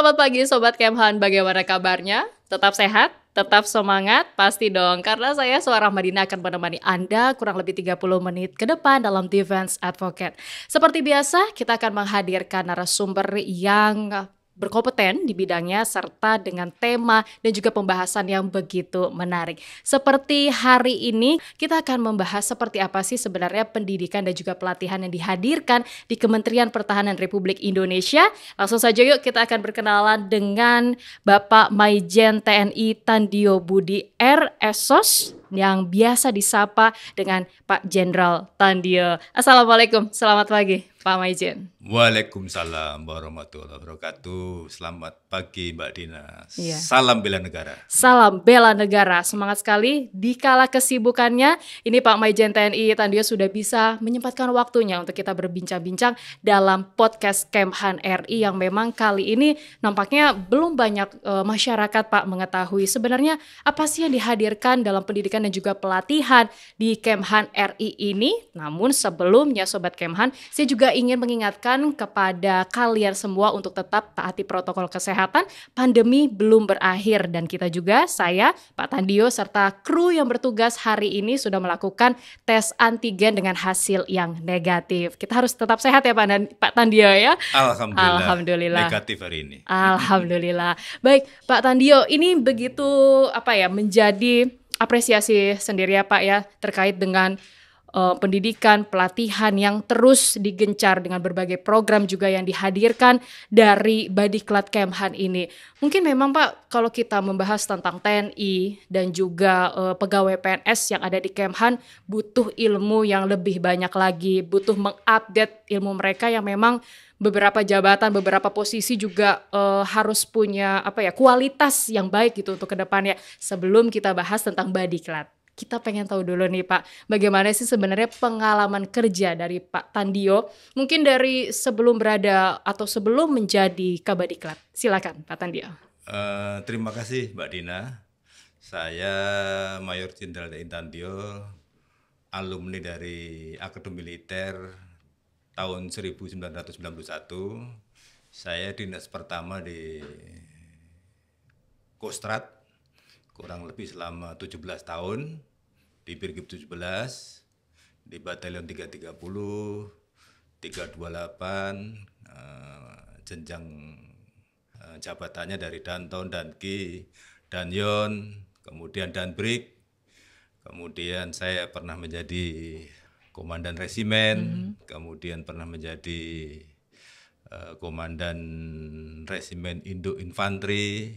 selamat pagi Sobat Kemhan. Bagaimana kabarnya? Tetap sehat? Tetap semangat? Pasti dong, karena saya Suara Madina akan menemani Anda kurang lebih 30 menit ke depan dalam Defense Advocate. Seperti biasa, kita akan menghadirkan narasumber yang berkompeten di bidangnya serta dengan tema dan juga pembahasan yang begitu menarik. Seperti hari ini kita akan membahas seperti apa sih sebenarnya pendidikan dan juga pelatihan yang dihadirkan di Kementerian Pertahanan Republik Indonesia. Langsung saja yuk kita akan berkenalan dengan Bapak Maijen TNI Tandio Budi R. Esos yang biasa disapa dengan Pak Jenderal Tandio. Assalamualaikum, selamat pagi. Pak Maijen. Waalaikumsalam warahmatullahi wabarakatuh. Selamat pagi Mbak Dina. Iya. Salam bela negara. Salam bela negara. Semangat sekali di kala kesibukannya. Ini Pak Maijen TNI Tandio sudah bisa menyempatkan waktunya untuk kita berbincang-bincang dalam podcast Kemhan RI yang memang kali ini nampaknya belum banyak e, masyarakat Pak mengetahui sebenarnya apa sih yang dihadirkan dalam pendidikan dan juga pelatihan di Kemhan RI ini. Namun sebelumnya Sobat Kemhan, saya juga ingin mengingatkan kepada kalian semua untuk tetap taati protokol kesehatan. Pandemi belum berakhir dan kita juga saya Pak Tandio serta kru yang bertugas hari ini sudah melakukan tes antigen dengan hasil yang negatif. Kita harus tetap sehat ya Pak, Dan Pak Tandio ya. Alhamdulillah. Alhamdulillah. Negatif hari ini. Alhamdulillah. Baik Pak Tandio, ini begitu apa ya menjadi apresiasi sendiri ya Pak ya terkait dengan uh, pendidikan, pelatihan yang terus digencar dengan berbagai program juga yang dihadirkan dari Badiklat Kemhan ini. Mungkin memang Pak, kalau kita membahas tentang TNI dan juga uh, pegawai PNS yang ada di Kemhan butuh ilmu yang lebih banyak lagi, butuh mengupdate ilmu mereka yang memang beberapa jabatan, beberapa posisi juga uh, harus punya apa ya kualitas yang baik gitu untuk kedepannya. Sebelum kita bahas tentang badiklat kita pengen tahu dulu nih Pak, bagaimana sih sebenarnya pengalaman kerja dari Pak Tandio? Mungkin dari sebelum berada atau sebelum menjadi Club. Silakan Pak Tandio. Uh, terima kasih Mbak Dina. Saya Mayor Jenderal Tandio, alumni dari Akademi Militer tahun 1991. Saya dinas pertama di Kostrat kurang lebih selama 17 tahun di Birgib 17, di Batalion 330, 328, uh, jenjang uh, jabatannya dari Danton, Danki, Danyon, kemudian Danbrik, kemudian saya pernah menjadi komandan resimen, mm -hmm. kemudian pernah menjadi eh, komandan resimen Induk Infanteri,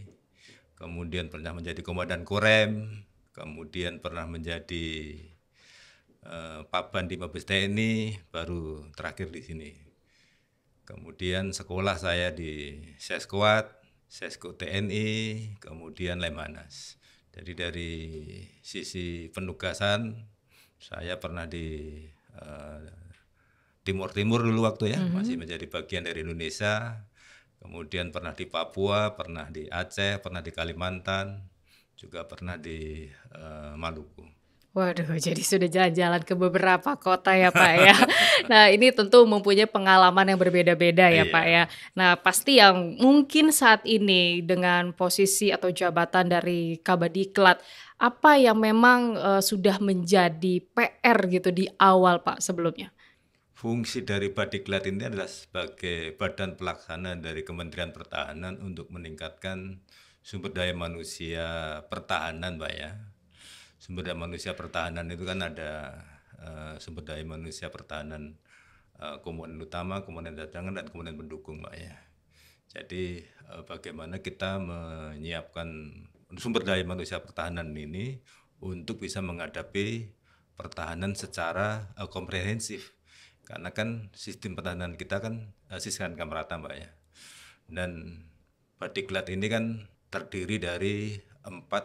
kemudian pernah menjadi komandan Korem, kemudian pernah menjadi uh, eh, paban di Mabes TNI, baru terakhir di sini. Kemudian sekolah saya di Seskuat, Sesko TNI, kemudian Lemanas. Jadi dari sisi penugasan, saya pernah di uh, eh, Timur Timur dulu waktu ya, mm -hmm. masih menjadi bagian dari Indonesia. Kemudian pernah di Papua, pernah di Aceh, pernah di Kalimantan, juga pernah di uh, Maluku. Waduh, jadi sudah jalan-jalan ke beberapa kota ya Pak ya. nah ini tentu mempunyai pengalaman yang berbeda-beda ya iya. Pak ya. Nah pasti yang mungkin saat ini dengan posisi atau jabatan dari Kabadiklat, apa yang memang uh, sudah menjadi PR gitu di awal Pak sebelumnya? Fungsi dari Badiklat ini adalah sebagai badan pelaksana dari Kementerian Pertahanan untuk meningkatkan sumber daya manusia pertahanan, Pak ya. Sumber daya manusia pertahanan itu kan ada uh, sumber daya manusia pertahanan uh, komponen utama, komponen cadangan dan komponen pendukung, Pak ya. Jadi uh, bagaimana kita menyiapkan sumber daya manusia pertahanan ini untuk bisa menghadapi pertahanan secara uh, komprehensif karena kan sistem pertahanan kita kan uh, sistem kamerata mbak ya dan Badiklat ini kan terdiri dari empat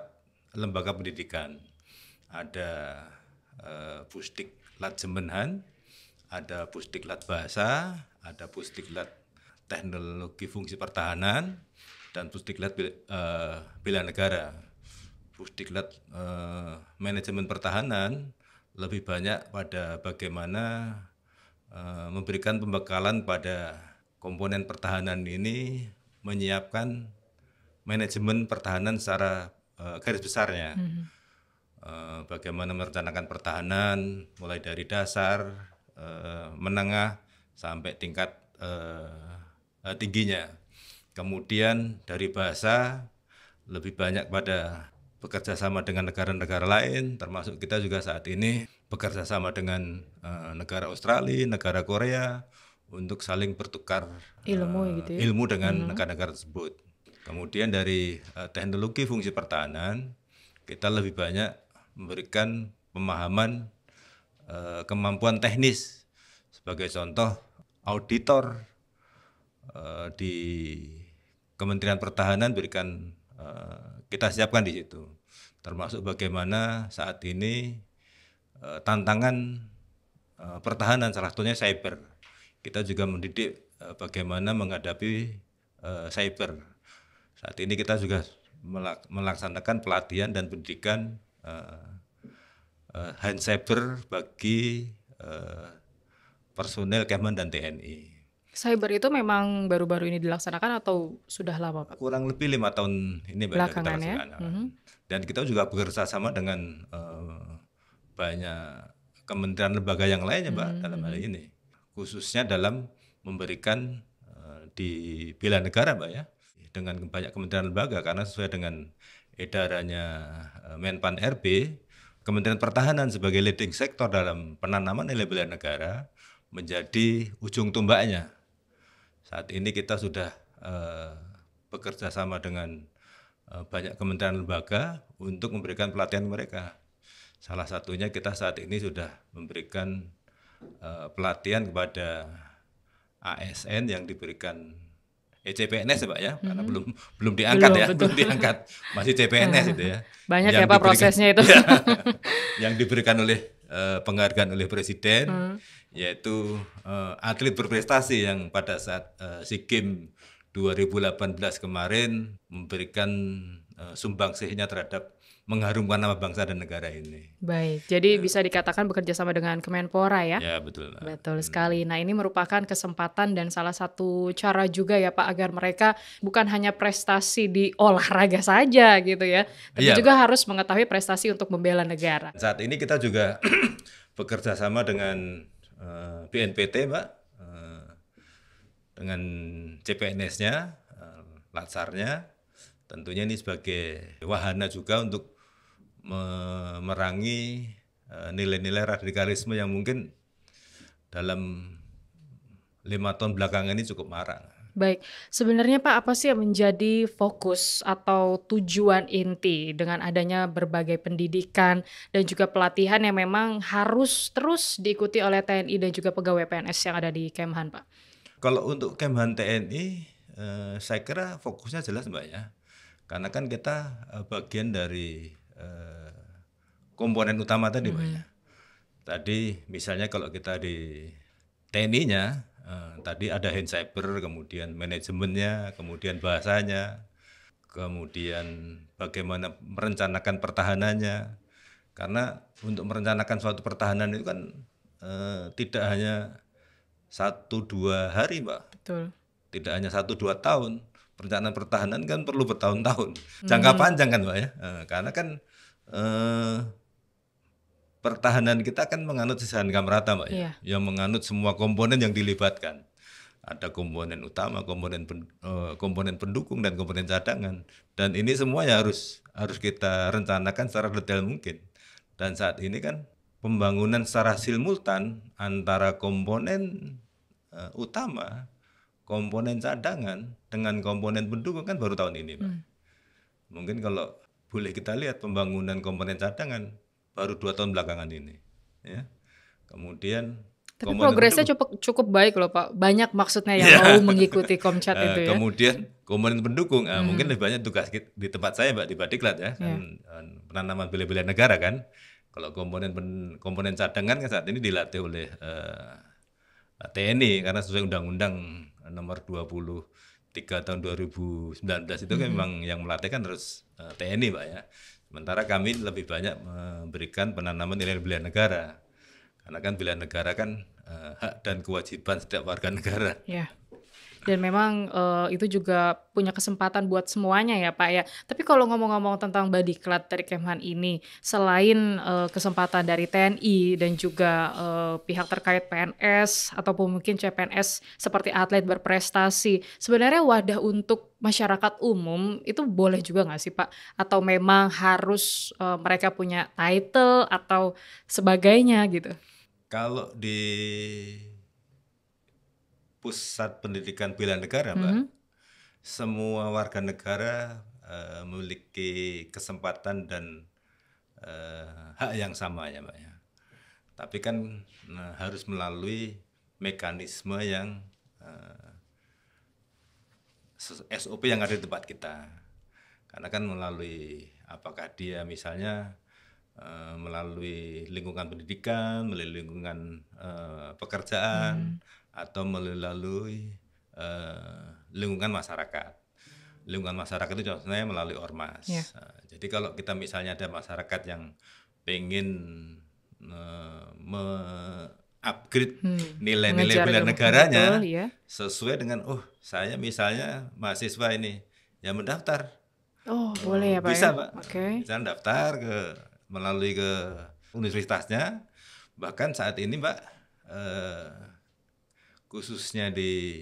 lembaga pendidikan. Ada eh, Pusdik Lat Jemenhan, ada Lat Bahasa, ada Lat Teknologi Fungsi Pertahanan, dan Pusdiklat eh, Bila Negara. Pusdiklat eh, Manajemen Pertahanan lebih banyak pada bagaimana eh, memberikan pembekalan pada komponen pertahanan ini menyiapkan manajemen pertahanan secara uh, garis besarnya. Hmm. Uh, bagaimana merencanakan pertahanan mulai dari dasar, uh, menengah sampai tingkat uh, uh, tingginya. Kemudian dari bahasa lebih banyak pada bekerja sama dengan negara-negara lain, termasuk kita juga saat ini bekerja sama dengan uh, negara Australia, negara Korea untuk saling bertukar ilmu, uh, gitu ya? ilmu dengan mm-hmm. negara-negara hmm. tersebut. Kemudian dari uh, teknologi fungsi pertahanan kita lebih banyak memberikan pemahaman uh, kemampuan teknis. Sebagai contoh auditor uh, di Kementerian Pertahanan berikan uh, kita siapkan di situ. Termasuk bagaimana saat ini uh, tantangan uh, pertahanan salah satunya cyber. Kita juga mendidik uh, bagaimana menghadapi uh, cyber saat ini kita juga melaksanakan pelatihan dan pendidikan uh, uh, hand cyber bagi uh, personel Kemen dan TNI. Cyber itu memang baru-baru ini dilaksanakan atau sudah lama Pak? Kurang lebih lima tahun ini belakangan ya. Mm-hmm. Dan kita juga bekerja sama dengan uh, banyak kementerian lembaga yang lainnya pak mm-hmm. dalam hal mhm. ini, khususnya dalam memberikan uh, di bela negara pak ya dengan banyak kementerian lembaga karena sesuai dengan edarannya eh, Menpan RB, Kementerian Pertahanan sebagai leading sektor dalam penanaman nilai bela negara menjadi ujung tombaknya. Saat ini kita sudah uh, bekerja sama dengan eh, banyak kementerian lembaga untuk memberikan pelatihan mereka. Salah satunya kita saat ini sudah memberikan pelatihan kepada ASN yang diberikan E CPNS ya Pak ya, karena mm -hmm. belum belum diangkat belum, ya, betul. belum diangkat, masih CPNS ah, itu ya. Banyak yang ya Pak prosesnya itu. Ya, yang diberikan oleh uh, penghargaan oleh Presiden, mm. yaitu uh, atlet berprestasi yang pada saat uh, SEA Games 2018 kemarin memberikan uh, sumbangsihnya terhadap mengharumkan nama bangsa dan negara ini. Baik, jadi ya. bisa dikatakan bekerja sama dengan Kemenpora ya? Ya betul. Betul hmm. sekali. Nah ini merupakan kesempatan dan salah satu cara juga ya Pak agar mereka bukan hanya prestasi di olahraga saja gitu ya, tapi ya, juga harus mengetahui prestasi untuk membela negara. Saat ini kita juga bekerja sama dengan uh, eh, BNPT, Pak, uh, eh, dengan CPNS-nya, uh, eh, Latsarnya, tentunya ini sebagai wahana juga untuk memerangi eh, nilai-nilai radikalisme yang mungkin dalam lima tahun belakangan ini cukup marah. Baik, sebenarnya Pak apa sih yang menjadi fokus atau tujuan inti dengan adanya berbagai pendidikan dan juga pelatihan yang memang harus terus diikuti oleh TNI dan juga pegawai PNS yang ada di Kemhan Pak? Kalau untuk Kemhan TNI, eh, saya kira fokusnya jelas Mbak ya. Karena kan kita eh, bagian dari Eh, komponen utama tadi, Pak. Ya. Iya. Tadi misalnya kalau kita di TNI-nya, eh, tadi ada hand cyber, kemudian manajemennya, kemudian bahasanya, kemudian bagaimana merencanakan pertahanannya. Karena untuk merencanakan suatu pertahanan itu kan eh, tidak hanya satu dua hari, Pak. Betul. Tidak hanya satu dua tahun perencanaan pertahanan kan perlu bertahun-tahun hmm. jangka hmm. panjang kan pak ya eh, karena kan Eh, pertahanan kita kan menganut sasaran kamrata mbak ya, yeah. yang menganut semua komponen yang dilibatkan. Ada komponen utama, komponen pen, eh, komponen pendukung dan komponen cadangan. Dan ini semuanya harus harus kita rencanakan secara detail mungkin. Dan saat ini kan pembangunan secara simultan antara komponen uh, utama, komponen cadangan dengan komponen pendukung kan baru tahun ini, Pak. Hmm. Mungkin kalau boleh kita lihat pembangunan komponen cadangan baru dua tahun belakangan ini. Ya. Kemudian tapi progresnya cukup cukup baik loh Pak. Banyak maksudnya yang yeah. mau mengikuti Komcat eh, itu ya. Kemudian komponen pendukung ah, hmm. mungkin lebih banyak tugas di tempat saya Mbak di Badiklat ya, yeah. penanaman bela-bela negara kan. Kalau komponen komponen cadangan kan saat ini dilatih oleh uh, eh, TNI karena sesuai undang-undang nomor 20 3 tahun 2019 itu kan hmm. memang yang melatih kan terus eh, TNI Pak ya. Sementara kami lebih banyak memberikan penanaman nilai bela negara. Karena kan bela negara kan eh, hak dan kewajiban setiap warga negara. Yeah dan memang uh, itu juga punya kesempatan buat semuanya ya Pak ya. Tapi kalau ngomong-ngomong tentang badiklat dari Kemhan ini, selain uh, kesempatan dari TNI dan juga uh, pihak terkait PNS ataupun mungkin CPNS seperti atlet berprestasi, sebenarnya wadah untuk masyarakat umum itu boleh juga nggak sih Pak? Atau memang harus uh, mereka punya title atau sebagainya gitu? Kalau di pusat pendidikan bela negara, Mbak, mm -hmm. semua warga negara uh, memiliki kesempatan dan uh, hak yang sama ya, Mbak ya. Tapi kan nah, harus melalui mekanisme yang uh, eh, SOP yang ada di tempat kita. Karena kan melalui apakah dia misalnya melalui lingkungan pendidikan, melalui lingkungan uh, pekerjaan, hmm atau melalui uh, lingkungan masyarakat. Lingkungan masyarakat itu contohnya melalui ormas. Yeah. Ya. Uh, jadi kalau kita misalnya ada masyarakat yang pengen uh, eh, upgrade nilai hmm, nilai-nilai bela negaranya betul, ya. sesuai dengan oh saya misalnya mahasiswa ini yang mendaftar oh, oh boleh ya pak bisa ya? pak okay. bisa mendaftar ke melalui ke universitasnya bahkan saat ini pak eh, khususnya di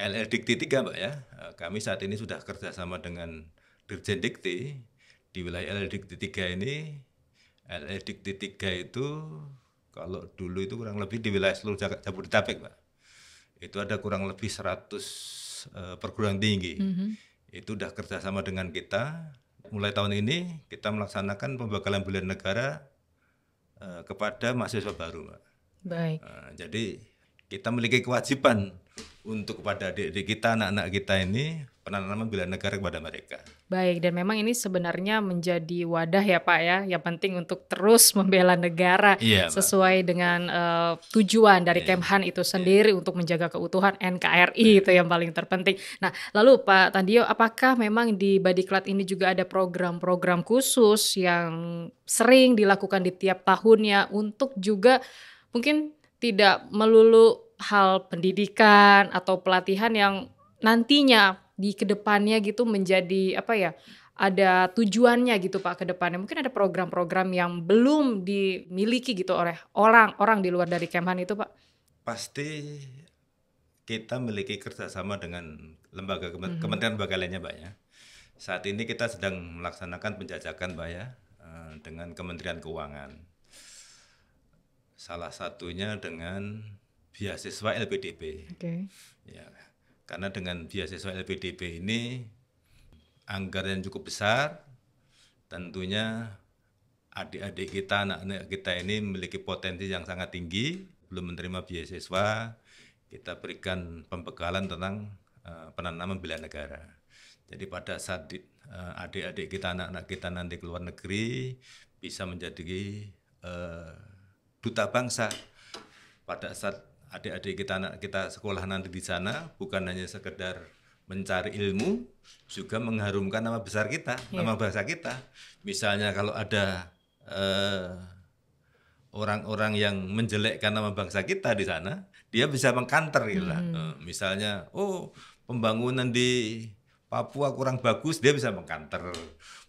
LL Dikti 3 Mbak ya. Eh, kami saat ini sudah kerjasama dengan Dirjen Dikti di wilayah LL Dikti 3 ini. LL Dikti 3 itu kalau dulu itu kurang lebih di wilayah seluruh Jabodetabek Mbak. Itu ada kurang lebih 100 uh, eh, perguruan tinggi. Mm -hmm. Itu sudah kerjasama dengan kita. Mulai tahun ini kita melaksanakan pembekalan bulan negara uh, kepada mahasiswa baru Mbak. Baik. Uh, jadi kita memiliki kewajiban untuk kepada adik-adik kita, anak-anak kita ini penanaman bila negara kepada mereka. Baik, dan memang ini sebenarnya menjadi wadah ya Pak ya, yang penting untuk terus membela negara iya, sesuai Pak. dengan uh, tujuan dari iya. Kemhan itu iya. sendiri iya. untuk menjaga keutuhan NKRI iya. itu yang paling terpenting. Nah, lalu Pak Tandio, apakah memang di Badiklat ini juga ada program-program khusus yang sering dilakukan di tiap tahunnya untuk juga mungkin tidak melulu hal pendidikan atau pelatihan yang nantinya di kedepannya gitu menjadi apa ya ada tujuannya gitu Pak ke depannya. Mungkin ada program-program yang belum dimiliki gitu oleh orang-orang di luar dari Kemhan itu Pak. Pasti kita memiliki kerjasama dengan lembaga mhm. kementerian lembaga lainnya Pak ya. Saat ini kita sedang melaksanakan penjajakan Pak ya eh, dengan Kementerian Keuangan. Salah satunya dengan beasiswa LPDP. Okay. Ya, karena dengan beasiswa LPDP ini anggaran yang cukup besar, tentunya adik-adik kita, anak-anak kita ini memiliki potensi yang sangat tinggi, belum menerima beasiswa, kita berikan pembekalan tentang uh, penanaman bela negara. Jadi pada saat eh, adik-adik kita, anak-anak kita nanti keluar negeri bisa menjadi uh, duta bangsa pada saat adik-adik kita anak kita sekolah nanti di sana bukan hanya sekedar mencari ilmu juga mengharumkan nama besar kita yeah. nama bahasa kita misalnya kalau ada orang eh, orang-orang yang menjelekkan nama bangsa kita di sana dia bisa mengkanter gitu hmm. eh, misalnya oh pembangunan di Papua kurang bagus dia bisa mengkanter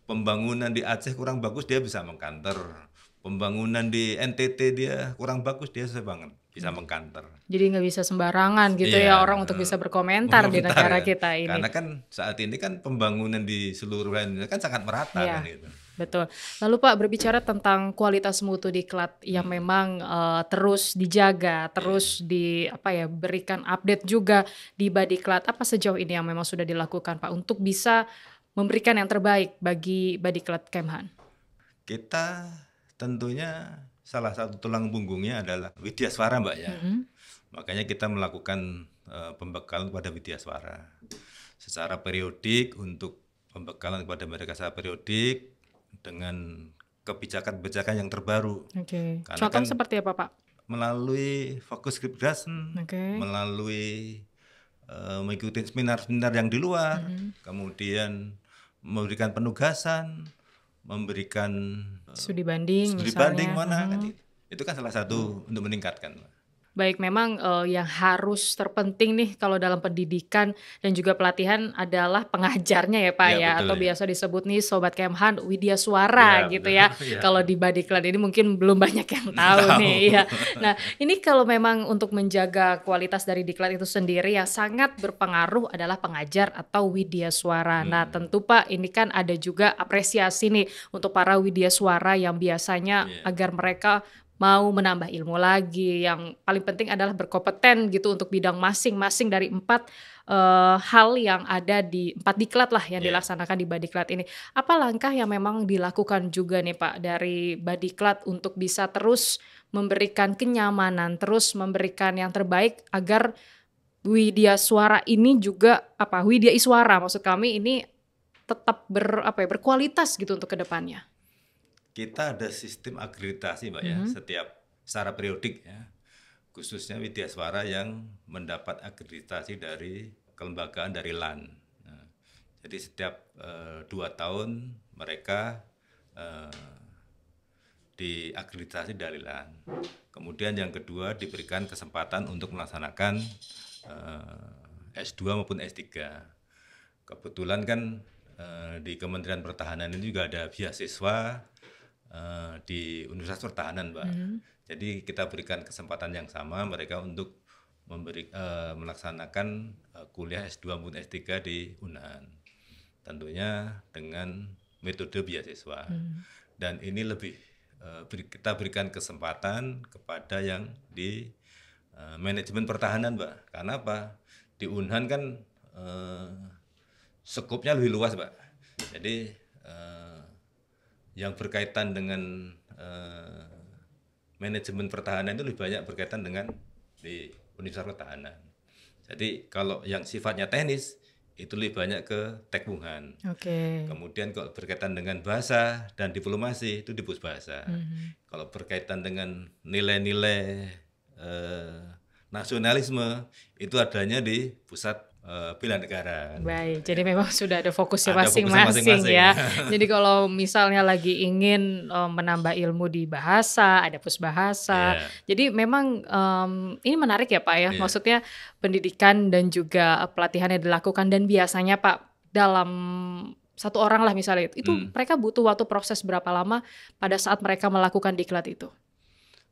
pembangunan di Aceh kurang bagus dia bisa mengkanter pembangunan di NTT dia kurang bagus dia saya bangun bisa hmm. mengkanter. Jadi nggak bisa sembarangan gitu yeah. ya orang untuk bisa berkomentar, berkomentar di negara ya. kita ini. Karena kan saat ini kan pembangunan di seluruh Indonesia kan sangat merata yeah. kan gitu. Betul. Lalu Pak berbicara tentang kualitas mutu di diklat yang hmm. memang uh, terus dijaga, terus yeah. di apa ya berikan update juga di Badiklat. Apa sejauh ini yang memang sudah dilakukan Pak untuk bisa memberikan yang terbaik bagi Badiklat Kemhan? Kita Tentunya salah satu tulang punggungnya adalah Widya Swara, Mbak ya. Mm -hmm. Makanya kita melakukan uh, pembekalan kepada Widya Swara secara periodik untuk pembekalan kepada mereka secara periodik dengan kebijakan-kebijakan yang terbaru. Oke. Okay. Contoh kan seperti apa, Pak? Melalui fokus group okay. melalui uh, mengikuti seminar-seminar yang di luar, mm -hmm. kemudian memberikan penugasan, memberikan studi banding, studi banding mana hmm. kan mm-hmm. gitu. itu kan salah satu untuk meningkatkan Baik, memang uh, yang harus terpenting nih kalau dalam pendidikan dan juga pelatihan adalah pengajarnya ya Pak iya, ya, ya atau biasa disebut nih Sobat Kemhan Widya Suara iya, gitu ya, gitu ya. ya. Kalau di badiklat ini mungkin belum banyak yang tahu nih ya. Nah, ini kalau memang untuk menjaga kualitas dari diklat itu sendiri yang sangat berpengaruh adalah pengajar atau Widya Suara. Hmm. Nah, tentu Pak ini kan ada juga apresiasi nih untuk para Widya Suara yang biasanya yeah. agar mereka mau menambah ilmu lagi. Yang paling penting adalah berkompeten gitu untuk bidang masing-masing dari empat uh, hal yang ada di empat diklat lah yang yeah. dilaksanakan di badiklat ini. Apa langkah yang memang dilakukan juga nih Pak dari badiklat untuk bisa terus memberikan kenyamanan, terus memberikan yang terbaik agar Widya Suara ini juga apa Widya Iswara maksud kami ini tetap ber apa ya berkualitas gitu untuk kedepannya kita ada sistem akreditasi mbak mm -hmm. ya mhm. setiap secara periodik ya khususnya Widya Suara yang mendapat akreditasi dari kelembagaan dari LAN. Nah, jadi setiap uh, dua tahun mereka uh, diakreditasi dari LAN. Kemudian yang kedua diberikan kesempatan untuk melaksanakan uh, eh, S2 maupun S3. Kebetulan kan uh, di Kementerian Pertahanan ini juga ada beasiswa uh, di Universitas Pertahanan, Mbak. Mm-hmm. Jadi kita berikan kesempatan yang sama mereka untuk memberi uh, melaksanakan uh, kuliah S2 maupun S3 di UNAN. Tentunya dengan metode beasiswa. Mm. Dan ini lebih uh, beri, kita berikan kesempatan kepada yang di uh, manajemen pertahanan, Mbak. Karena apa? Di UNAN kan uh, skopnya lebih luas, Mbak. Jadi uh, yang berkaitan dengan uh, manajemen pertahanan itu lebih banyak berkaitan dengan di Universitas Pertahanan. Jadi kalau yang sifatnya teknis itu lebih banyak ke tekbungan. Oke. Okay. Kemudian kalau berkaitan dengan bahasa dan diplomasi itu di pusbahasa. Mm -hmm. Kalau berkaitan dengan nilai-nilai eh, nasionalisme itu adanya di pusat uh, eh, bela negara. Baik, jadi memang sudah ada fokusnya masing-masing ya. jadi kalau misalnya lagi ingin um, menambah ilmu di bahasa, ada bahasa. Yeah. Jadi memang um, ini menarik ya Pak ya. Yeah. Maksudnya pendidikan dan juga eh, pelatihan yang dilakukan dan biasanya Pak dalam satu orang lah misalnya itu hmm. mereka butuh waktu proses berapa lama pada saat mereka melakukan diklat itu?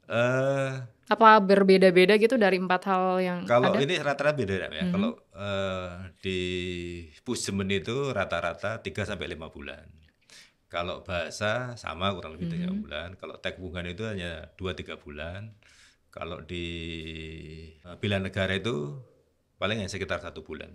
Uh, apa berbeda-beda gitu dari empat hal yang kalau ada? ini rata-rata beda ya mm-hmm. kalau uh, di pusjemen itu rata-rata 3 sampai lima bulan kalau bahasa sama kurang lebih tiga mm-hmm. bulan kalau tek hubungan itu hanya dua tiga bulan kalau di uh, bila negara itu paling hanya sekitar satu bulan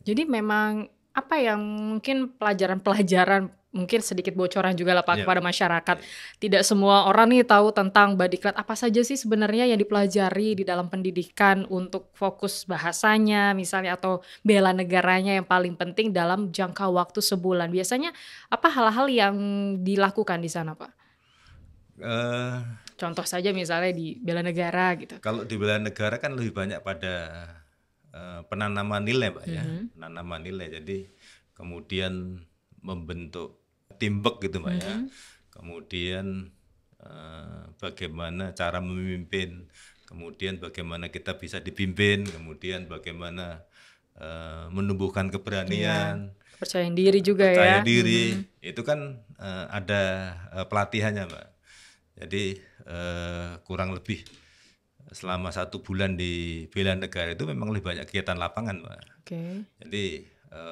jadi memang apa yang mungkin pelajaran-pelajaran mungkin sedikit bocoran juga lah Pak yeah. kepada masyarakat. Yeah. Tidak semua orang nih tahu tentang badiklat apa saja sih sebenarnya yang dipelajari di dalam pendidikan untuk fokus bahasanya misalnya atau bela negaranya yang paling penting dalam jangka waktu sebulan. Biasanya apa hal-hal yang dilakukan di sana Pak? Uh, Contoh saja misalnya di bela negara gitu. Kalau di bela negara kan lebih banyak pada uh, penanaman nilai Pak mm -hmm. ya. Mm-hmm. Penanaman nilai jadi kemudian membentuk timbek gitu mbak mm -hmm. ya mm-hmm. kemudian uh, bagaimana cara memimpin kemudian bagaimana kita bisa dipimpin kemudian bagaimana uh, menumbuhkan keberanian iya. percaya diri juga percaya ya percaya diri hmm. itu kan uh, ada uh, pelatihannya mbak jadi uh, kurang lebih selama satu bulan di bela negara itu memang lebih banyak kegiatan lapangan mbak okay. jadi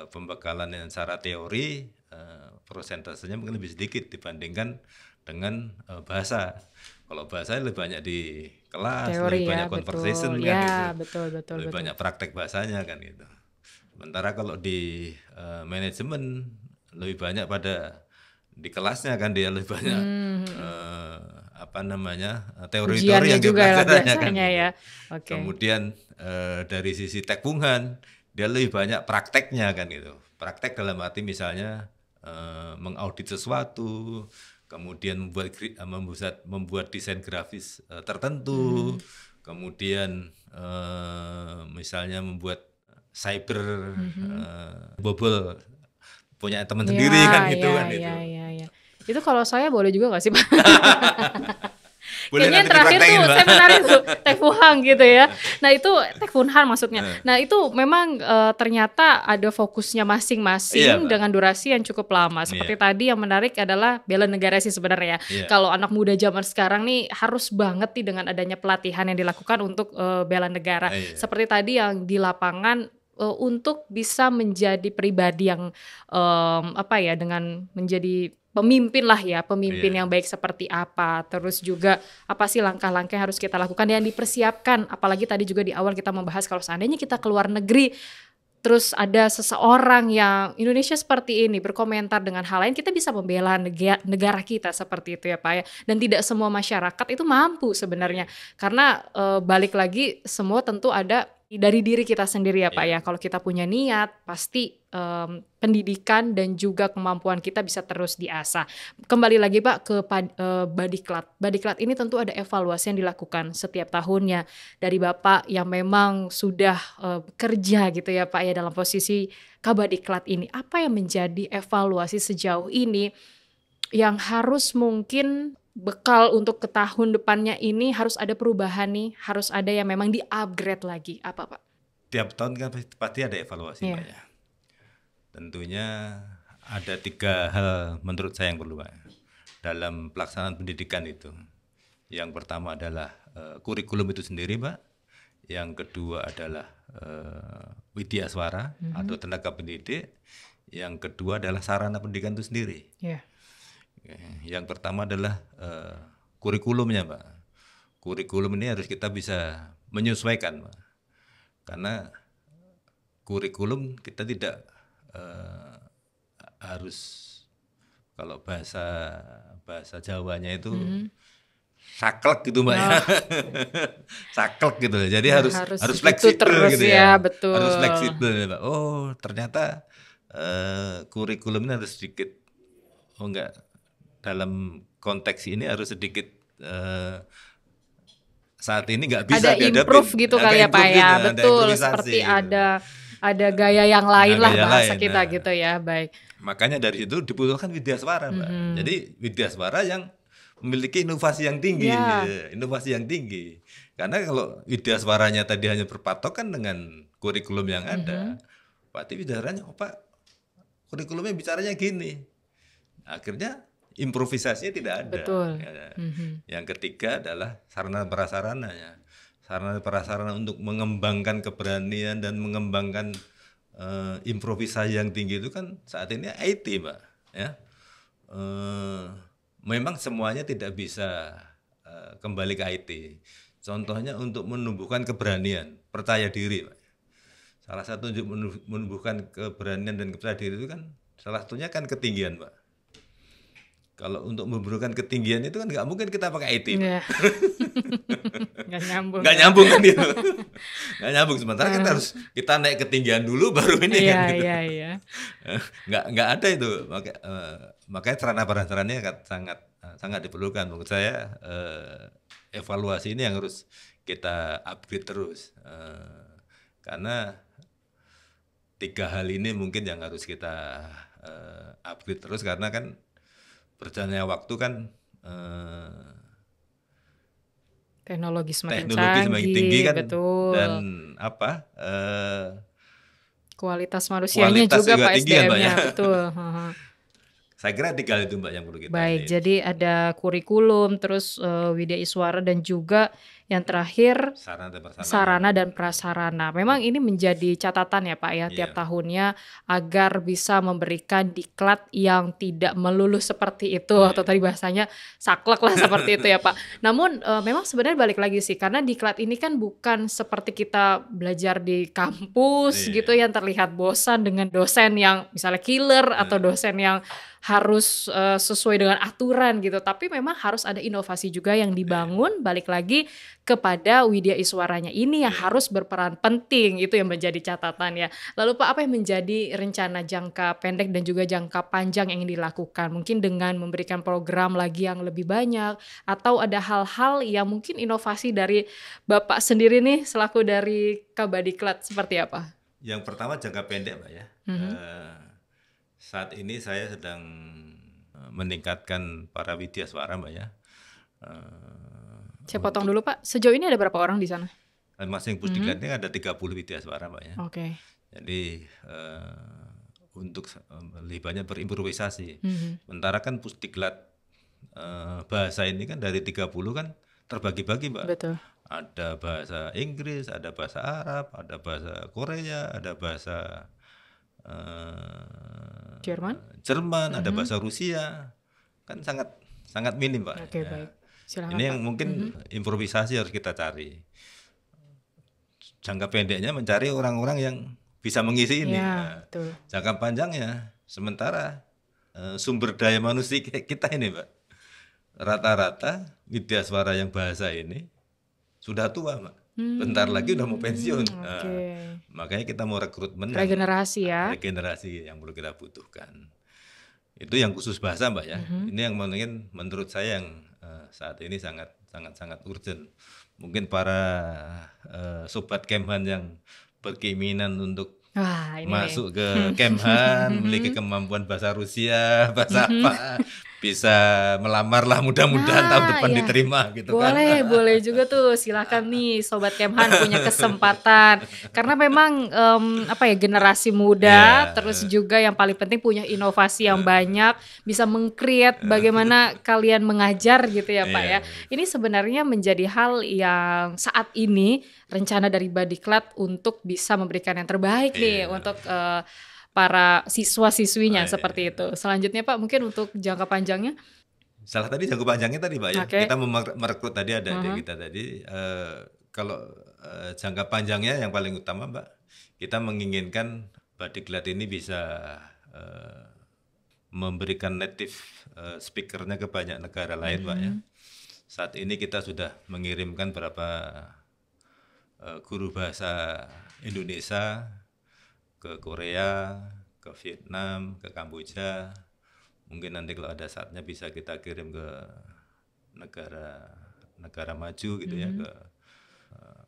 pembekalan yang secara teori persentasenya eh, prosentasenya mungkin lebih sedikit dibandingkan dengan uh, bahasa. Kalau bahasa lebih banyak di kelas, Teori, lebih ya, banyak conversation betul. kan ya, gitu. Betul, betul, lebih betul. banyak praktek bahasanya kan gitu. Sementara kalau di uh, manajemen lebih banyak pada di kelasnya kan dia lebih banyak hmm. uh, apa namanya teori-teori yang dipelajarinya kan. Gitu. Ya. Okay. Kemudian uh, dari sisi tekbungan dia lebih banyak prakteknya kan gitu. Praktek dalam arti misalnya Eh, mengaudit sesuatu, kemudian membuat eh, membuat membuat desain grafis uh, tertentu, hmm. kemudian uh, misalnya membuat cyber hmm. uh, bobol punya teman ya, sendiri kan gitu ya, kan ya, itu. Ya, ya. Itu kalau saya boleh juga gak sih pak? Boleh Kayaknya yang terakhir tuh saya menarik tuh Tekfuhang gitu ya. Nah itu Tekfunhan maksudnya. Eh. Nah itu memang uh, ternyata ada fokusnya masing-masing iya, dengan durasi yang cukup lama. Iya. Seperti iya. tadi yang menarik adalah bela negara sih sebenarnya. Ya. Iya. Kalau anak muda zaman sekarang nih harus banget nih dengan adanya pelatihan yang dilakukan untuk uh, bela negara. Iya. Seperti tadi yang di lapangan uh, untuk bisa menjadi pribadi yang um, apa ya dengan menjadi pemimpin lah ya, pemimpin yeah. yang baik seperti apa, terus juga apa sih langkah-langkah yang harus kita lakukan Yang dipersiapkan. Apalagi tadi juga di awal kita membahas kalau seandainya kita keluar negeri terus ada seseorang yang Indonesia seperti ini berkomentar dengan hal lain kita bisa membela negara, kita seperti itu ya Pak ya dan tidak semua masyarakat itu mampu sebenarnya karena e, balik lagi semua tentu ada dari diri kita sendiri ya Pak iya. ya kalau kita punya niat pasti um, pendidikan dan juga kemampuan kita bisa terus diasah. Kembali lagi Pak ke uh, badiklat. Badiklat ini tentu ada evaluasi yang dilakukan setiap tahunnya dari Bapak yang memang sudah uh, kerja gitu ya Pak ya dalam posisi kabadiklat ini. Apa yang menjadi evaluasi sejauh ini yang harus mungkin bekal untuk ke tahun depannya ini harus ada perubahan nih, harus ada yang memang di-upgrade lagi. Apa Pak? Tiap tahun kan pasti ada evaluasi yeah. Pak iya. ya Tentunya ada tiga hal menurut saya yang perlu Pak dalam pelaksanaan pendidikan itu. Yang pertama adalah uh, kurikulum itu sendiri Pak. Yang kedua adalah uh, widya suara mm -hmm. atau tenaga pendidik. Yang kedua adalah sarana pendidikan itu sendiri. Yeah. Ya. Yang pertama adalah uh, kurikulumnya Pak. Kurikulum ini harus kita bisa menyesuaikan Pak. Karena kurikulum kita tidak uh, harus kalau bahasa bahasa Jawanya itu hmm. saklek gitu mbak ya. oh. ya saklek gitu jadi ya, harus harus, fleksibel gitu ya, ya betul. harus fleksibel ya, oh ternyata uh, eh, kurikulumnya harus sedikit oh enggak dalam konteks ini harus sedikit uh, saat ini nggak bisa ada improve gitu kali ya pak ya gitu, betul seperti gitu. ada ada gaya yang lain nah, lah bahasa kita nah. gitu ya baik makanya dari itu dibutuhkan Widya Swara mbak hmm. jadi Widya Swara yang memiliki inovasi yang tinggi ya. Iya, inovasi yang tinggi karena kalau Widya suaranya tadi hanya berpatokan dengan kurikulum yang ada hmm. berarti Widyaranya oh pak kurikulumnya bicaranya gini akhirnya improvisasinya tidak ada Betul. Ya. hmm yang ketiga adalah sarana ya sarana prasarana untuk mengembangkan keberanian dan mengembangkan uh, improvisasi yang tinggi itu kan saat ini IT pak ya uh, memang semuanya tidak bisa uh, kembali ke IT contohnya untuk menumbuhkan keberanian percaya diri pak salah satu untuk menumbuhkan keberanian dan percaya diri itu kan salah satunya kan ketinggian pak kalau untuk memburukkan ketinggian itu kan nggak mungkin kita pakai IT. Yeah. nggak nyambung. Nggak nyambung kan itu. nggak nyambung. Sementara kita harus kita naik ketinggian dulu baru ini yeah, kan gitu. Iya, iya, nggak, nggak ada itu. Maka, uh, makanya sarana prasarannya kan sangat eh, sangat diperlukan. Menurut saya uh, evaluasi ini yang harus kita upgrade terus. Uh, karena tiga hal ini mungkin yang harus kita uh, upgrade terus karena kan berjalannya waktu kan eh, teknologi semakin teknologi canggih, semakin tinggi kan betul. dan apa eh, kualitas manusianya kualitas juga, juga tinggi kan banyak ya. betul. Saya kira tiga itu mbak yang perlu kita. Baik, ini. jadi ada kurikulum, terus uh, Widya Iswara dan juga yang terakhir sarana dan prasarana. Sarana dan prasarana. Memang ini menjadi catatan ya Pak ya yeah. tiap tahunnya agar bisa memberikan diklat yang tidak melulu seperti itu yeah. atau tadi bahasanya saklek lah seperti itu ya Pak. Namun uh, memang sebenarnya balik lagi sih karena diklat ini kan bukan seperti kita belajar di kampus yeah. gitu ya, yang terlihat bosan dengan dosen yang misalnya killer yeah. atau dosen yang harus uh, sesuai dengan aturan gitu tapi memang harus ada inovasi juga yang iya. dibangun balik lagi kepada Widya Iswaranya ini yang iya. harus berperan penting itu yang menjadi catatan ya. Lalu Pak apa yang menjadi rencana jangka pendek dan juga jangka panjang yang ingin dilakukan? Mungkin dengan memberikan program lagi yang lebih banyak atau ada hal-hal yang mungkin inovasi dari Bapak sendiri nih selaku dari Kabadiklat seperti apa? Yang pertama jangka pendek Pak ya. Mm -hmm. uh, saat ini saya sedang eh, meningkatkan para widya Iswara, Pak ya. Uh, saya potong dulu Pak. Sejauh ini ada berapa orang di sana? Masing pusdiklat mm -hmm. ada 30 BTS ya, suara Pak ya. Oke. Okay. Jadi uh, untuk eh, lebih banyak berimprovisasi. Mm -hmm. Sementara kan pusdiklat uh, eh, bahasa ini kan dari 30 kan terbagi-bagi Pak. Betul. Ada bahasa Inggris, ada bahasa Arab, ada bahasa Korea, ada bahasa uh, Jerman, Jerman, mm -hmm. ada bahasa Rusia. Kan sangat sangat minim Pak. Oke, okay, ya. baik. Silahkan, ini yang mungkin mm-hmm. improvisasi harus kita cari jangka pendeknya mencari orang-orang yang bisa mengisi ini ya, nah, jangka panjangnya sementara eh, sumber daya manusia kita ini pak rata-rata media suara yang bahasa ini sudah tua pak hmm. bentar lagi udah mau pensiun hmm, okay. nah, makanya kita mau rekrutmen regenerasi ya regenerasi yang perlu kita butuhkan itu yang khusus bahasa mbak ya mm-hmm. ini yang mungkin menurut saya yang Eh, saat ini sangat sangat sangat urgent. Mungkin para uh, sobat Kemhan yang berkeinginan untuk Wah, ini masuk ke Kemhan, memiliki mm-hmm. kemampuan bahasa Rusia, bahasa mm-hmm. apa, bisa melamar lah mudah-mudahan nah, tahun depan ya. diterima gitu boleh, kan. Boleh, boleh juga tuh. Silakan nih sobat Kemhan punya kesempatan. Karena memang um, apa ya generasi muda yeah. terus juga yang paling penting punya inovasi yang iya. banyak, bisa meng bagaimana iya. kalian mengajar gitu ya, Pak yeah. ya. Iya. Ini sebenarnya menjadi hal yang saat ini rencana dari Badiklat untuk bisa memberikan yang terbaik yeah. nih untuk uh, para siswa-siswinya oh, iya, seperti iya. itu. Selanjutnya Pak mungkin untuk jangka panjangnya salah tadi jangka panjangnya tadi Pak ya. Okay. Kita merekrut tadi ada uh mm-hmm. -huh. kita tadi uh, kalau uh, jangka panjangnya yang paling utama pak, kita menginginkan batik lat ini bisa uh, memberikan native uh, speakernya ke banyak negara lain Pak ya. Mm-hmm. Saat ini kita sudah mengirimkan berapa uh, guru bahasa Indonesia ke Korea, ke Vietnam, ke Kamboja. Mungkin nanti kalau ada saatnya bisa kita kirim ke negara negara maju gitu mm -hmm. ya mm-hmm. ke eh,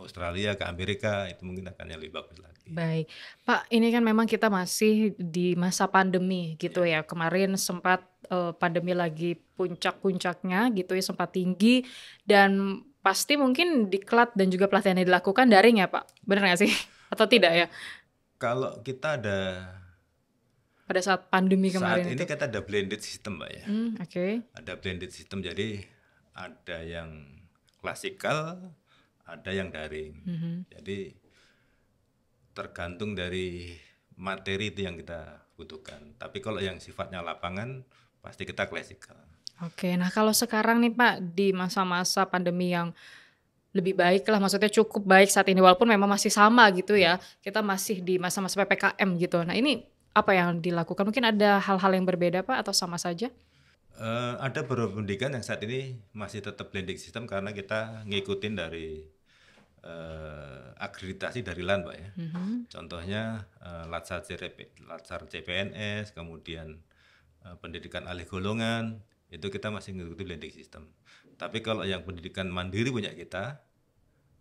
Australia ke Amerika itu mungkin akan yang lebih bagus lagi. Baik, Pak, ini kan memang kita masih di masa pandemi gitu yeah. ya. Kemarin sempat uh, pandemi lagi puncak-puncaknya gitu ya, sempat tinggi dan pasti mungkin diklat dan juga pelatihan yang dilakukan daring ya, Pak. Benar nggak sih? Atau tidak ya? kalau kita ada pada saat pandemi kemarin ini itu. kita ada blended system mbak ya mm, oke okay. ada blended system jadi ada yang klasikal ada yang daring mm -hmm. jadi tergantung dari materi itu yang kita butuhkan tapi kalau yang sifatnya lapangan pasti kita klasikal oke okay, nah kalau sekarang nih pak di masa-masa pandemi yang lebih baik lah maksudnya cukup baik saat ini walaupun memang masih sama gitu ya kita masih di masa-masa ppkm gitu nah ini apa yang dilakukan mungkin ada hal-hal yang berbeda pak atau sama saja uh, ada beberapa pendidikan yang saat ini masih tetap blending sistem karena kita ngikutin dari uh, akreditasi dari LAN pak ya mm-hmm. contohnya uh, latsar CRP, latsar CPNS kemudian uh, pendidikan alih golongan itu kita masih ngikutin blending sistem. Tapi kalau yang pendidikan mandiri punya kita,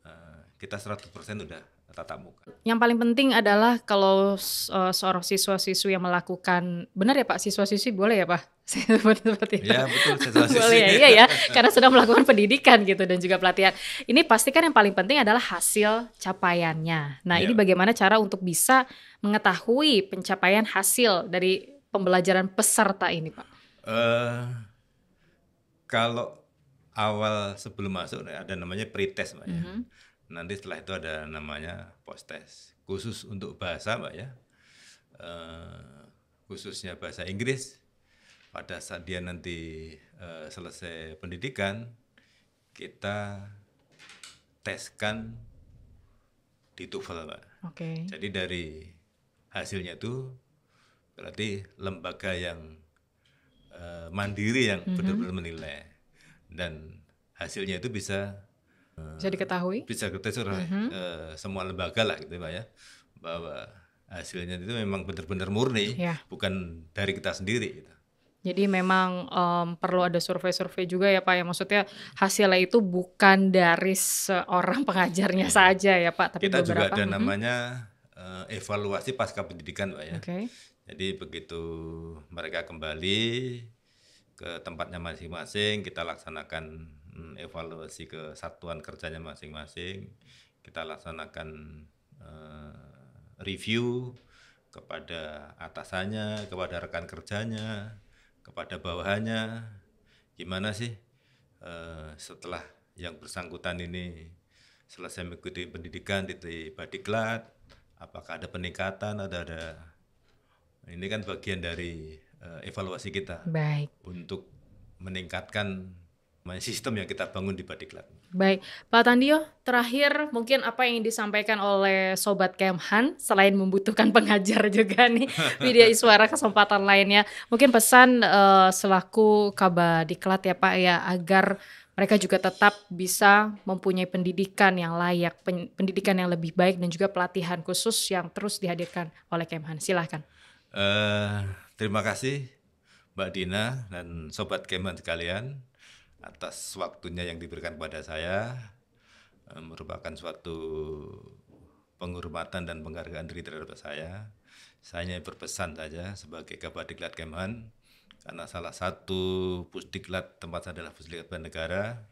eh, kita 100% sudah tatap muka. Yang paling penting adalah kalau eh, seorang siswa-siswi yang melakukan benar ya Pak, siswa-siswi boleh ya Pak? seperti itu. Ya, betul, boleh ya, iya ya, karena sedang melakukan pendidikan gitu dan juga pelatihan. Ini pastikan yang paling penting adalah hasil capaiannya. Nah, ya. ini iya. bagaimana cara untuk bisa mengetahui pencapaian hasil dari pembelajaran peserta ini, Pak? Uh, kalau awal sebelum masuk ada namanya pretest mbak Mm -hmm. Nanti setelah itu ada namanya post test. Khusus untuk bahasa mbak ya, e, khususnya bahasa Inggris. Pada saat dia nanti e, selesai pendidikan, kita teskan di TOEFL mbak. Okay. Jadi dari hasilnya itu berarti lembaga yang eh, mandiri yang mm -hmm. benar-benar menilai dan hasilnya itu bisa bisa diketahui eh, bisa diketahui oleh mhm. -huh. semua lembaga lah gitu pak ya bahwa hasilnya itu memang benar-benar murni ya. bukan dari kita sendiri gitu. Jadi memang um, perlu ada survei-survei juga ya Pak ya. Maksudnya hasilnya itu bukan dari seorang pengajarnya ya. saja ya Pak, tapi kita beberapa. juga ada uh mhm. -huh. namanya uh, evaluasi pasca pendidikan Pak ya. Okay. Jadi begitu mereka kembali ke tempatnya masing-masing, kita laksanakan hmm, evaluasi ke satuan kerjanya masing-masing, kita laksanakan uh, review kepada atasannya, kepada rekan kerjanya, kepada bawahannya, gimana sih uh, setelah yang bersangkutan ini selesai mengikuti pendidikan di Badiklat, apakah ada peningkatan, ada ada ini kan bagian dari uh, evaluasi kita Baik. untuk meningkatkan sistem yang kita bangun di Badiklat. Baik, Pak Tandio, terakhir mungkin apa yang disampaikan oleh Sobat Kemhan selain membutuhkan pengajar juga nih media Iswara kesempatan lainnya, mungkin pesan uh, selaku diklat ya Pak ya agar mereka juga tetap bisa mempunyai pendidikan yang layak, pendidikan yang lebih baik dan juga pelatihan khusus yang terus dihadirkan oleh Kemhan. Silahkan. Uh, eh, Terima kasih Mbak Dina dan Sobat Kemen sekalian atas waktunya yang diberikan kepada saya. Eh, merupakan suatu penghormatan dan penghargaan diri terhadap saya. Saya hanya berpesan saja sebagai diklat Kemhan karena salah satu pusdiklat tempat saya adalah pusdiklat negara.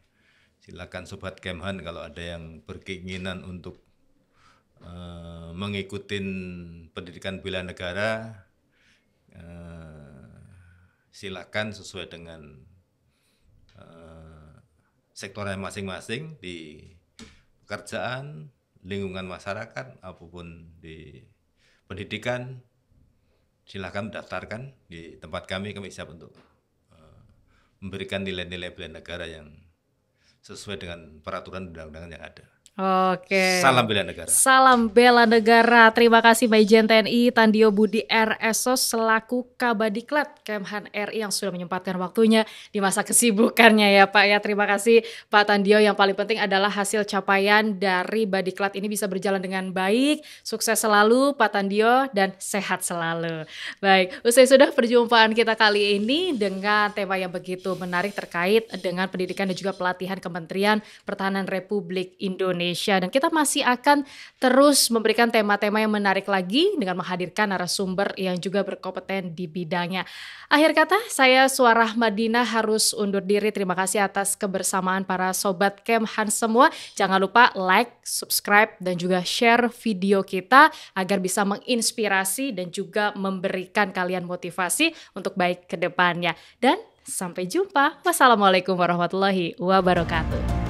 Silakan Sobat Kemhan kalau ada yang berkeinginan untuk uh, mengikuti pendidikan bela negara Eh, silakan sesuai dengan eh, sektornya masing-masing di pekerjaan, lingkungan masyarakat, apapun di pendidikan, silakan daftarkan di tempat kami, kami siap untuk eh, memberikan nilai-nilai bela negara yang sesuai dengan peraturan undang undang yang ada. Oke. Salam bela negara. Salam bela negara. Terima kasih Majen TNI Tandio Budi R. Esos selaku Kabadiklat Kemhan RI yang sudah menyempatkan waktunya di masa kesibukannya ya Pak ya. Terima kasih Pak Tandio. Yang paling penting adalah hasil capaian dari Badiklat ini bisa berjalan dengan baik. Sukses selalu Pak Tandio dan sehat selalu. Baik, usai sudah perjumpaan kita kali ini dengan tema yang begitu menarik terkait dengan pendidikan dan juga pelatihan Kementerian Pertahanan Republik Indonesia. Indonesia dan kita masih akan terus memberikan tema-tema yang menarik lagi dengan menghadirkan narasumber yang juga berkompeten di bidangnya. Akhir kata, saya Suara Madinah harus undur diri. Terima kasih atas kebersamaan para sobat Kemhan semua. Jangan lupa like, subscribe dan juga share video kita agar bisa menginspirasi dan juga memberikan kalian motivasi untuk baik ke depannya. Dan Sampai jumpa. Wassalamualaikum warahmatullahi wabarakatuh.